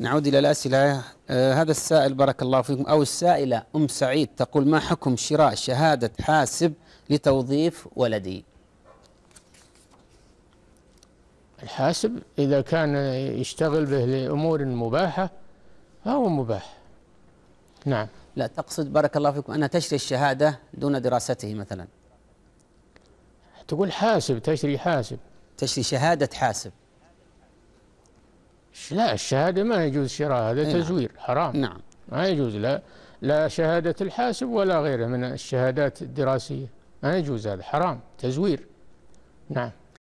نعود إلى الأسئلة آه، هذا السائل بارك الله فيكم أو السائلة أم سعيد تقول ما حكم شراء شهادة حاسب لتوظيف ولدي الحاسب إذا كان يشتغل به لأمور مباحة فهو مباح نعم لا تقصد بارك الله فيكم أنها تشتري الشهادة دون دراسته مثلا تقول حاسب تشتري حاسب تشتري شهادة حاسب لا الشهادة ما يجوز شراء هذا نعم. تزوير حرام نعم ما يجوز لا لا شهادة الحاسب ولا غيره من الشهادات الدراسية ما يجوز هذا حرام تزوير نعم